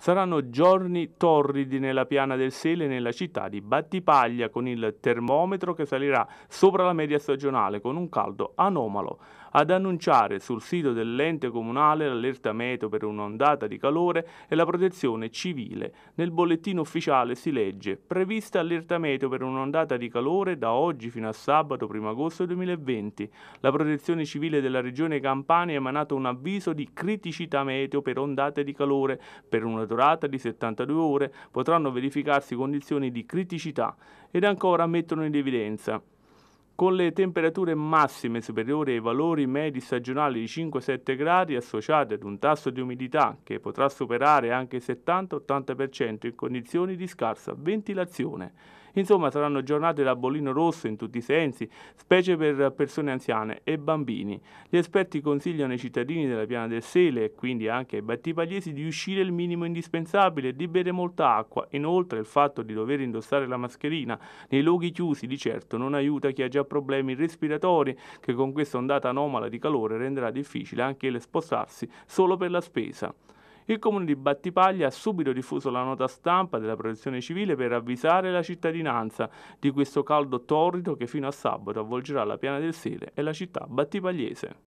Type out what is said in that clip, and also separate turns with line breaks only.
Saranno giorni torridi nella piana del Sele e nella città di Battipaglia con il termometro che salirà sopra la media stagionale con un caldo anomalo ad annunciare sul sito dell'ente comunale l'allerta meteo per un'ondata di calore e la protezione civile. Nel bollettino ufficiale si legge prevista allerta meteo per un'ondata di calore da oggi fino a sabato 1 agosto 2020. La protezione civile della regione Campania ha emanato un avviso di criticità meteo per ondate di calore per una durata di 72 ore potranno verificarsi condizioni di criticità ed ancora mettono in evidenza con le temperature massime superiori ai valori medi stagionali di 5-7 gradi associate ad un tasso di umidità che potrà superare anche il 70-80% in condizioni di scarsa ventilazione. Insomma saranno giornate da bollino rosso in tutti i sensi, specie per persone anziane e bambini. Gli esperti consigliano ai cittadini della Piana del Sele e quindi anche ai battipagliesi di uscire il minimo indispensabile e di bere molta acqua. Inoltre il fatto di dover indossare la mascherina nei luoghi chiusi di certo non aiuta chi ha già problemi respiratori che con questa ondata anomala di calore renderà difficile anche il spostarsi solo per la spesa. Il comune di Battipaglia ha subito diffuso la nota stampa della protezione civile per avvisare la cittadinanza di questo caldo torrido che fino a sabato avvolgerà la piana del Sele e la città battipagliese.